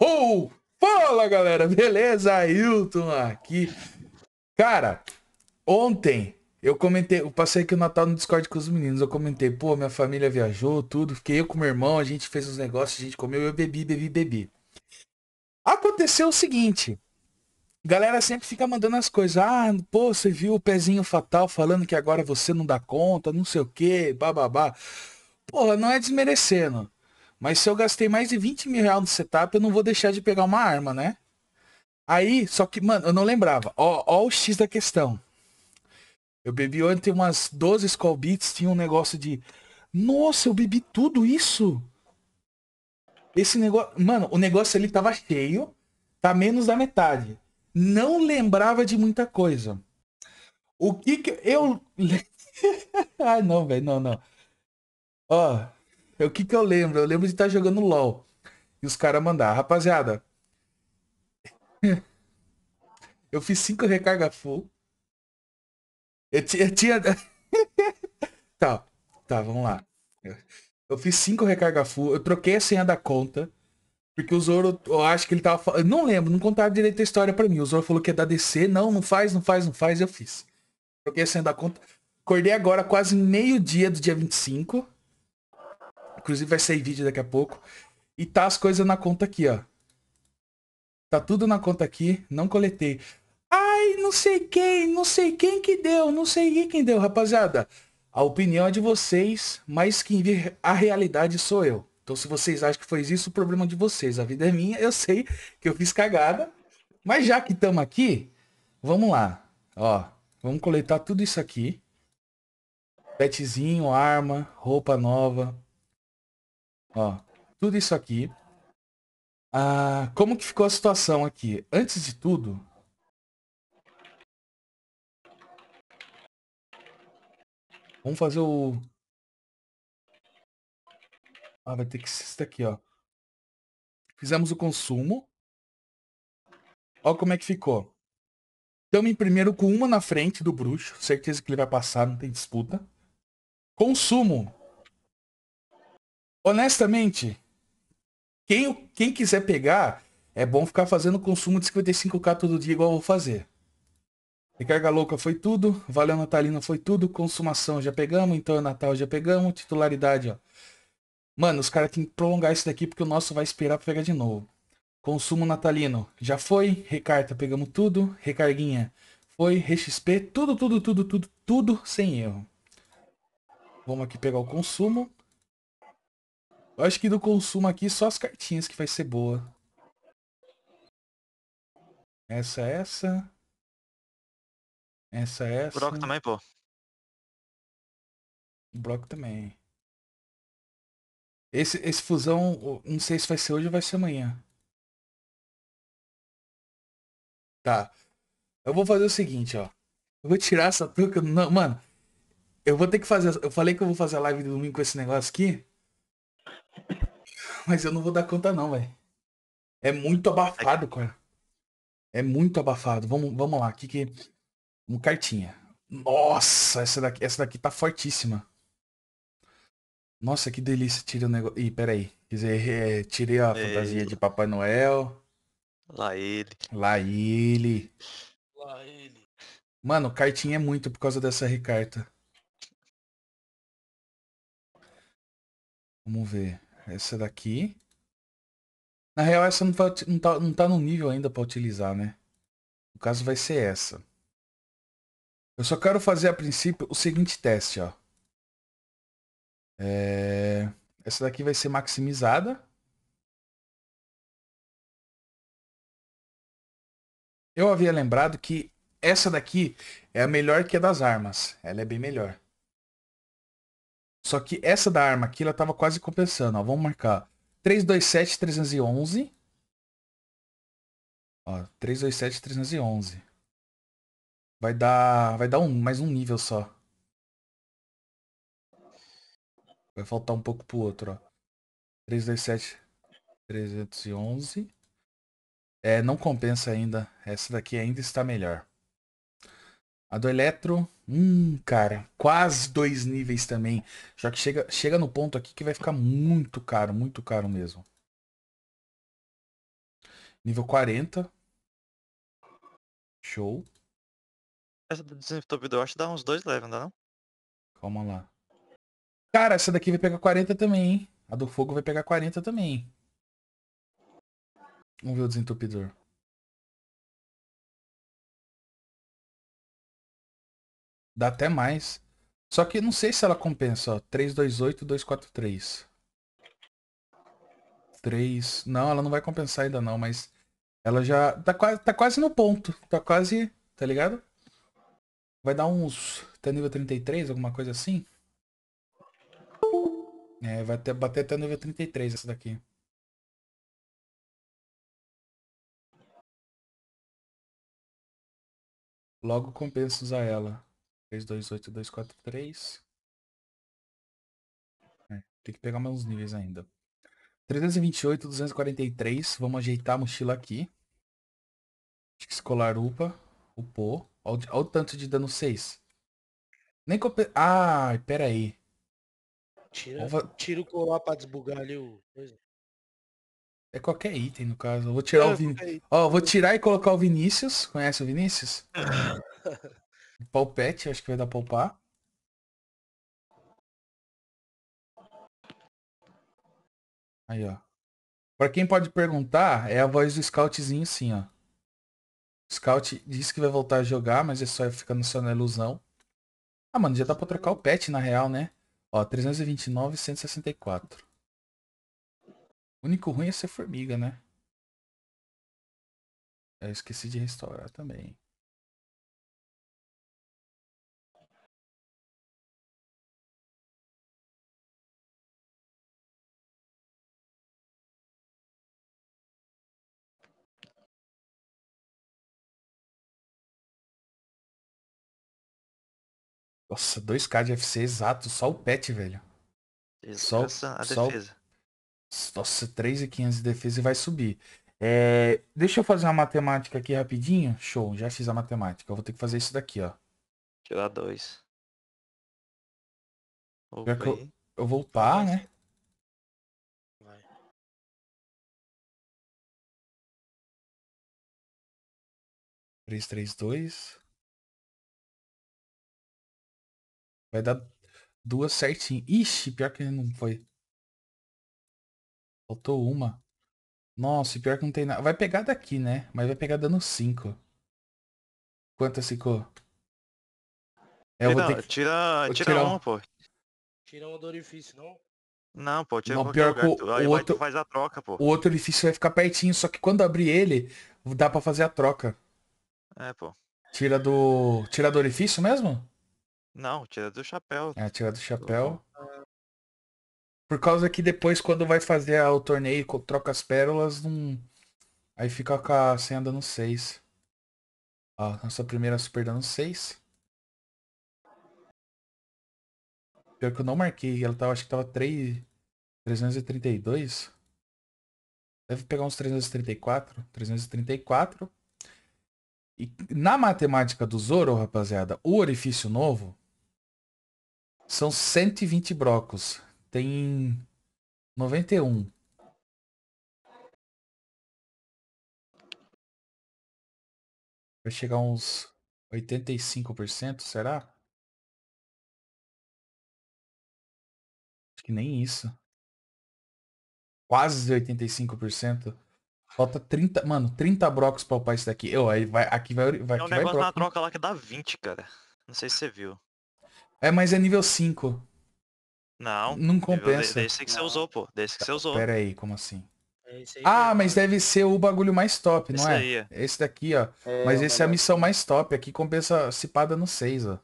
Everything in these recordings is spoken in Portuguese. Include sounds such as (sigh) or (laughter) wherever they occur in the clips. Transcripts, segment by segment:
Ho, Fala galera, beleza? Ailton aqui. Cara, ontem eu comentei, eu passei aqui o Natal no Discord com os meninos. Eu comentei, pô, minha família viajou, tudo. Fiquei eu com meu irmão, a gente fez uns negócios, a gente comeu, eu bebi, bebi, bebi. Aconteceu o seguinte. Galera sempre fica mandando as coisas. Ah, pô, você viu o pezinho fatal falando que agora você não dá conta, não sei o que, bababá. Porra, não é desmerecendo. Mas se eu gastei mais de 20 mil reais no setup, eu não vou deixar de pegar uma arma, né? Aí, só que, mano, eu não lembrava. Ó, ó o X da questão. Eu bebi ontem umas 12 Skull Beats, tinha um negócio de. Nossa, eu bebi tudo isso! Esse negócio. Mano, o negócio ali tava cheio, tá menos da metade. Não lembrava de muita coisa. O que que eu. (laughs) Ai, não, velho, não, não. Ó, é o que que eu lembro? Eu lembro de estar tá jogando LOL. E os caras mandaram, rapaziada. (laughs) eu fiz cinco recarga full. Eu, eu tinha. (laughs) tá, tá, vamos lá. Eu fiz cinco recarga full, eu troquei a senha da conta. Porque o Zoro, eu acho que ele tava. não lembro, não contaram direito a história para mim. O Zoro falou que é da DC. Não, não faz, não faz, não faz. Eu fiz. Troquei a senha da conta. Acordei agora, quase meio-dia do dia 25. Inclusive vai sair vídeo daqui a pouco. E tá as coisas na conta aqui, ó. Tá tudo na conta aqui, não coletei. Ai, não sei quem, não sei quem que deu, não sei quem deu, rapaziada. A opinião é de vocês, mas quem vê a realidade sou eu. Então se vocês acham que foi isso, o problema é de vocês. A vida é minha, eu sei que eu fiz cagada. Mas já que estamos aqui, vamos lá. Ó, vamos coletar tudo isso aqui. Petzinho, arma, roupa nova, Ó, tudo isso aqui. Ah, como que ficou a situação aqui? Antes de tudo... Vamos fazer o... Ah, vai ter que ser isso daqui, ó. Fizemos o consumo. Ó como é que ficou. Estamos em primeiro com uma na frente do bruxo. Certeza que ele vai passar, não tem disputa. Consumo honestamente, quem, quem quiser pegar, é bom ficar fazendo consumo de 55k todo dia, igual eu vou fazer. Recarga louca foi tudo, valeu natalina foi tudo, consumação já pegamos, então é Natal já pegamos, titularidade, ó. Mano, os caras têm que prolongar isso daqui porque o nosso vai esperar pra pegar de novo. Consumo natalino já foi, recarta pegamos tudo, recarguinha foi, rexp, tudo, tudo, tudo, tudo, tudo, sem erro. Vamos aqui pegar o consumo. Eu acho que do consumo aqui só as cartinhas que vai ser boa. Essa, essa. Essa, essa. Bloco também, pô. Brock também. Esse, esse fusão, não sei se vai ser hoje ou vai ser amanhã. Tá. Eu vou fazer o seguinte, ó. Eu vou tirar essa truca. Não, mano, eu vou ter que fazer. Eu falei que eu vou fazer a live de domingo com esse negócio aqui. Mas eu não vou dar conta, não, velho. É muito abafado, cara. É muito abafado. Vamos, vamos lá. Que que. Um cartinha. Nossa, essa daqui, essa daqui tá fortíssima. Nossa, que delícia. Tirei o negócio. Ih, peraí. Quer dizer, é, é, tirei a Ei. É. fantasia de Papai Noel. Lá ele. Lá ele. Lá ele. Mano, cartinha é muito por causa dessa recarta. Vamos ver. Essa daqui. Na real, essa não, vai, tá não, tá, não tá no nível ainda para utilizar, né? No caso, vai ser essa. Eu só quero fazer a princípio o seguinte teste, ó. É... Essa daqui vai ser maximizada. Eu havia lembrado que essa daqui é a melhor que a das armas. Ela é bem melhor. Só que essa da arma aqui, ela tava quase compensando. Ó, vamos marcar. 327, 311. Ó, 327, 311. Vai dar, vai dar um, mais um nível só. Vai faltar um pouco pro outro, ó. 327, 311. É, não compensa ainda. Essa daqui ainda está melhor. A do Eletro, hum, cara, quase dois níveis também. Já que chega, chega no ponto aqui que vai ficar muito caro, muito caro mesmo. Nível 40. Show. Essa do Desenvolvedor, acho que dá uns dois leves, não dá não? Calma lá. Cara, essa daqui vai pegar 40 também, hein? A do fogo vai pegar 40 também. Vamos ver o desentupidor. Dá até mais. Só que não sei se ela compensa, ó. 328, 243. 3. Não, ela não vai compensar ainda não, mas ela já tá quase, tá quase no ponto. Tá quase, tá ligado? Vai dar uns até nível 33, alguma coisa assim. É, vai até, bater até nível 33 essa daqui. Logo compensa usar ela. 328243. É, tem que pegar uns níveis ainda. 328, 243. Vamos ajeitar a mochila aqui. Escolar UPA. Upou. Olha o tanto de dano 6. Nem compen... Ah, pera aí. Tira, tira o colar pra desbugar ali o... É qualquer item, no caso. Eu vou tirar é, o Vin... Ó, vou tirar e colocar o Vinícius. Conhece o Vinícius? (laughs) Palpete, acho que vai dar poupar. Aí, ó. Pra quem pode perguntar, é a voz do scoutzinho sim, ó. O scout disse que vai voltar a jogar, mas é só ficando só na é ilusão. Ah, mano, já dá pra trocar o pet na real, né? Ó, 329 164. O único ruim é ser formiga, né? É, eu esqueci de restaurar também. Nossa, 2k de FC exato, só o pet, velho. Só, só, a defesa. Só, nossa, 3,500 de defesa e vai subir. É, deixa eu fazer uma matemática aqui rapidinho. Show, já fiz a matemática. Eu vou ter que fazer isso daqui, ó. Tirar 2. Já que eu, vou voltar, né? Vai. Três, três, dois. Vai dar duas certinho. Ixi, pior que não foi. Faltou uma. Nossa, pior que não tem nada. Vai pegar daqui, né? Mas vai pegar dando cinco Quantas ficou? É, eu vou ter que... Tira, vou tira tirar um, pô. Tira um do orifício, não? Não, pô, tira não, pior lugar, o, o outro, faz a troca, pô. O outro orifício vai ficar pertinho, só que quando abrir ele, dá pra fazer a troca. É, pô. Tira do. Tira do orifício mesmo? Não, tira do chapéu. É, tira do chapéu. Por causa que depois, quando vai fazer o torneio, troca as pérolas, não... aí fica com a senha dando 6. Ó, nossa primeira super dando 6. Pior que eu não marquei, ela tava, acho que tava 3... 332. Deve pegar uns 334. 334. E na matemática do Zoro, rapaziada, o orifício novo são 120 blocos. Tem 91. Vai chegar uns 85%, será? Acho que nem isso. Quase 85%. Falta 30, mano, 30 brocos pra upar isso daqui. Eu, aí vai, aqui vai, vai, aqui Tem um negócio broco. na troca lá que dá 20, cara. Não sei se você viu. É, mas é nível 5. Não. Não compensa. Desse que você usou, pô. Desse que você tá, usou. Pera aí, como assim? É aí, ah, é, mas deve ser o bagulho mais top, não é? Aí. É. Esse daqui, ó. É, mas é esse é a missão mais top. Aqui compensa cipada no 6, ó.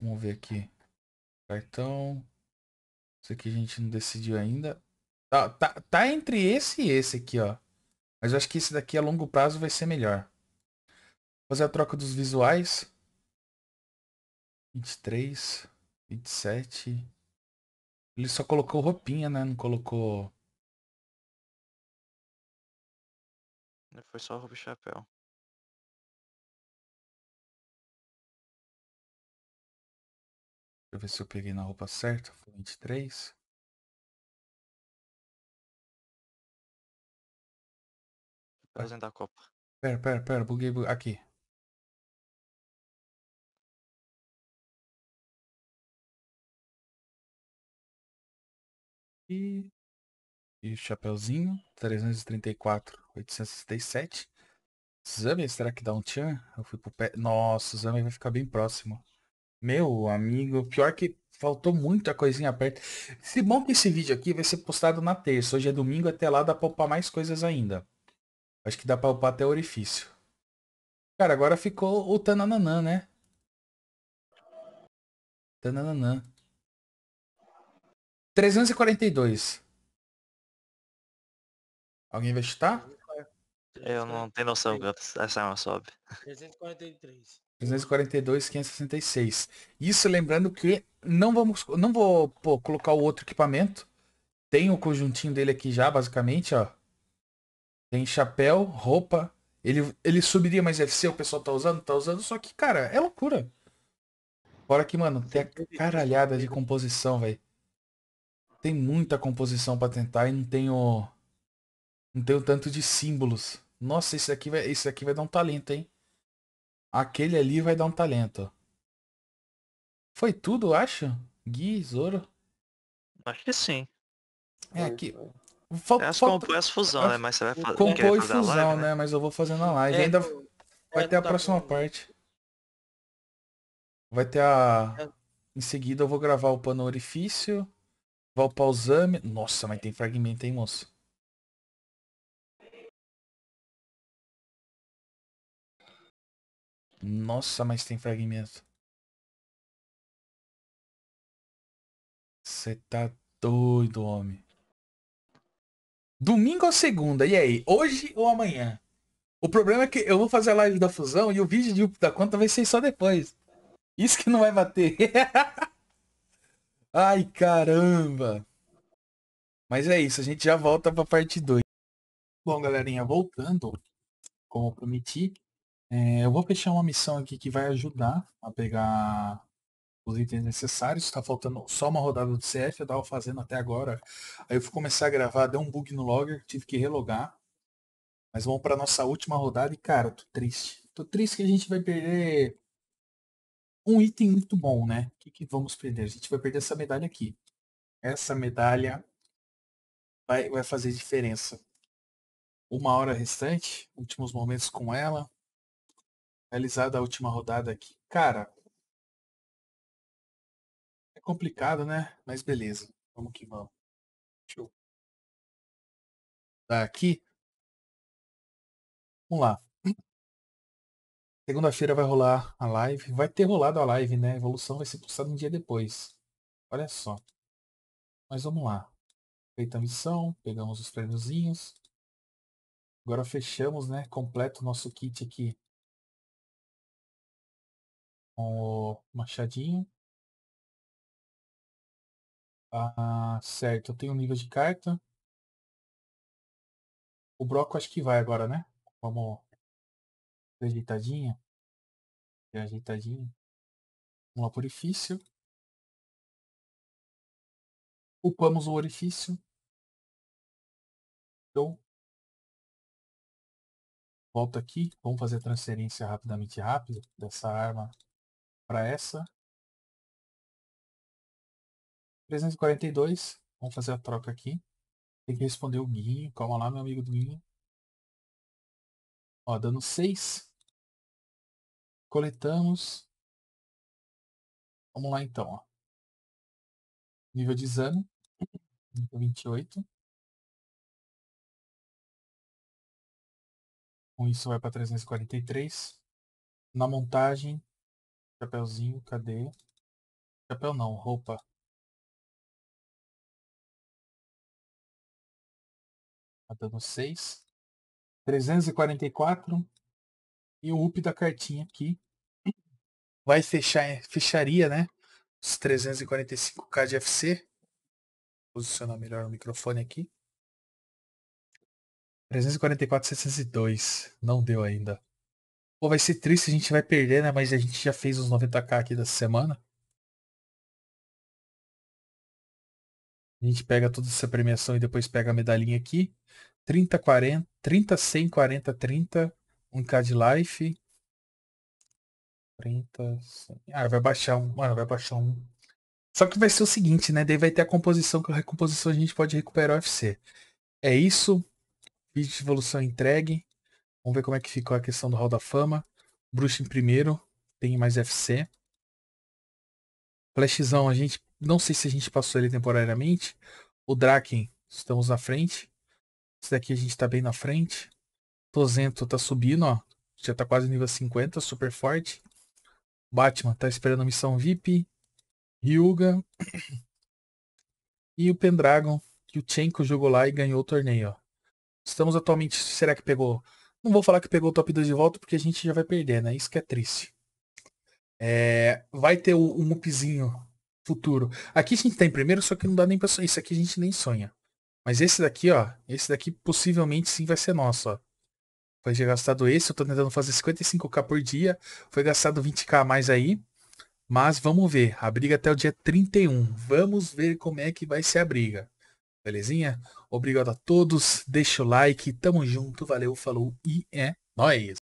Vamos ver aqui. Cartão. Isso aqui a gente não decidiu ainda. Tá, tá, tá entre esse e esse aqui, ó. Mas eu acho que esse daqui a longo prazo vai ser melhor. Fazer a troca dos visuais. 23, 27. Ele só colocou roupinha, né? Não colocou. Foi só roupa e chapéu. Deixa eu ver se eu peguei na roupa certa. Foi 23. Apresentar a copa. Pera, pera, pera. Buguei, buguei. Aqui. E, e Chapeuzinho, 334, 867. Zami, será que dá um tchan? Eu fui pro pé. Nossa, o Zami vai ficar bem próximo. Meu amigo, pior que faltou muita coisinha perto. Se bom que esse vídeo aqui vai ser postado na terça. Hoje é domingo, até lá dá pra upar mais coisas ainda. Acho que dá pra upar até o orifício. Cara, agora ficou o Tananã, né? Tananã. 342. Alguém vai chutar? Eu não tenho noção essa arma sobe. 343. 342, 566. Isso lembrando que não vamos, não vou pô, colocar o outro equipamento. Tem o conjuntinho dele aqui já, basicamente, ó. Tem chapéu, roupa. Ele, ele subiria mais FC, o pessoal tá usando, tá usando. Só que, cara, é loucura. Fora que, mano, tem a caralhada de composição, velho. Tem muita composição para tentar e não tenho não tenho tanto de símbolos. Nossa, esse aqui vai, esse aqui vai dar um talento, hein? Aquele ali vai dar um talento. Foi tudo, acho? Gui, Zoro? Acho que sim. É, aqui. É, falta, Elas falta... compõem as fusão, né? Mas você vai fazer. Compõe fusão, né? né? Mas eu vou fazendo na live. É, Ainda então, vai é, ter a tá próxima parte. Vai ter a. É. Em seguida eu vou gravar o pano orifício. Vou pausar o Nossa, mas tem fragmento, hein, moço? Nossa, mas tem fragmento. Você tá doido, homem. Domingo ou segunda? E aí? Hoje ou amanhã? O problema é que eu vou fazer a live da fusão e o vídeo de, da conta vai ser só depois. Isso que não vai bater. (laughs) Ai, caramba! Mas é isso, a gente já volta pra parte 2. Bom, galerinha, voltando, como prometi, é, eu vou fechar uma missão aqui que vai ajudar a pegar os itens necessários. Tá faltando só uma rodada do CF, eu tava fazendo até agora. Aí eu fui começar a gravar, deu um bug no logger, tive que relogar. Mas vamos para nossa última rodada e, cara, tô triste. Tô triste que a gente vai perder um item muito bom, né? O que, que vamos perder? A gente vai perder essa medalha aqui. Essa medalha vai, vai fazer diferença. Uma hora restante, últimos momentos com ela. Realizada a última rodada aqui. Cara, é complicado, né? Mas beleza. Vamos que vamos. Deixa eu dar aqui. Vamos lá. Segunda-feira vai rolar a live. Vai ter rolado a live, né? A evolução vai ser postada um dia depois. Olha só. Mas vamos lá. Feita a missão, pegamos os prêmiozinhos. Agora fechamos, né? Completo o nosso kit aqui. Com o machadinho. Ah, certo. Eu tenho um nível de carta. O broco acho que vai agora, né? Vamos ajeitadinha. E ajeitadinha. Vamos lá pro orifício. Upamos o orifício. então Volta aqui. Vamos fazer a transferência rapidamente rápido dessa arma para essa. 342. Vamos fazer a troca aqui. Tem que responder o Guinho. Calma lá, meu amigo do Guinho. Ó, dando 6. Coletamos. Vamos lá então. Ó. Nível de exame. Nível 28. Com isso vai para 343. Na montagem. Chapeuzinho, cadê? Chapéu não, roupa. Tá dando 6. 344. E o up da cartinha aqui vai fechar, fecharia, né? Os 345k de FC. posicionar melhor o microfone aqui. 344,702. Não deu ainda. Pô, vai ser triste, a gente vai perder, né? Mas a gente já fez os 90k aqui da semana. A gente pega toda essa premiação e depois pega a medalhinha aqui. 30, 40, 30, 100, 40, 30, um k life. 30. Ah, vai baixar um. Mano, vai baixar um. Só que vai ser o seguinte, né? Daí vai ter a composição, que a recomposição a gente pode recuperar o UFC. É isso. Vídeo de evolução entregue. Vamos ver como é que ficou a questão do Hall da Fama. Bruxa em primeiro. Tem mais UFC. Flashzão, a gente. Não sei se a gente passou ele temporariamente. O Draken, estamos na frente. Esse daqui a gente tá bem na frente. Tozento tá subindo, ó. Já tá quase nível 50, super forte. Batman tá esperando a missão VIP. Ryuga. e o Pendragon, que o Chenko jogou lá e ganhou o torneio, ó. Estamos atualmente. Será que pegou? Não vou falar que pegou o top 2 de volta, porque a gente já vai perder, né? Isso que é triste. É, vai ter um upzinho futuro. Aqui a gente tem tá em primeiro, só que não dá nem pra sonhar. Isso aqui a gente nem sonha. Mas esse daqui, ó. Esse daqui possivelmente sim vai ser nosso, ó. Foi gastado esse, eu tô tentando fazer 55k por dia. Foi gastado 20k a mais aí. Mas vamos ver. A briga até o dia 31. Vamos ver como é que vai ser a briga. Belezinha? Obrigado a todos. Deixa o like. Tamo junto. Valeu, falou e é nóis.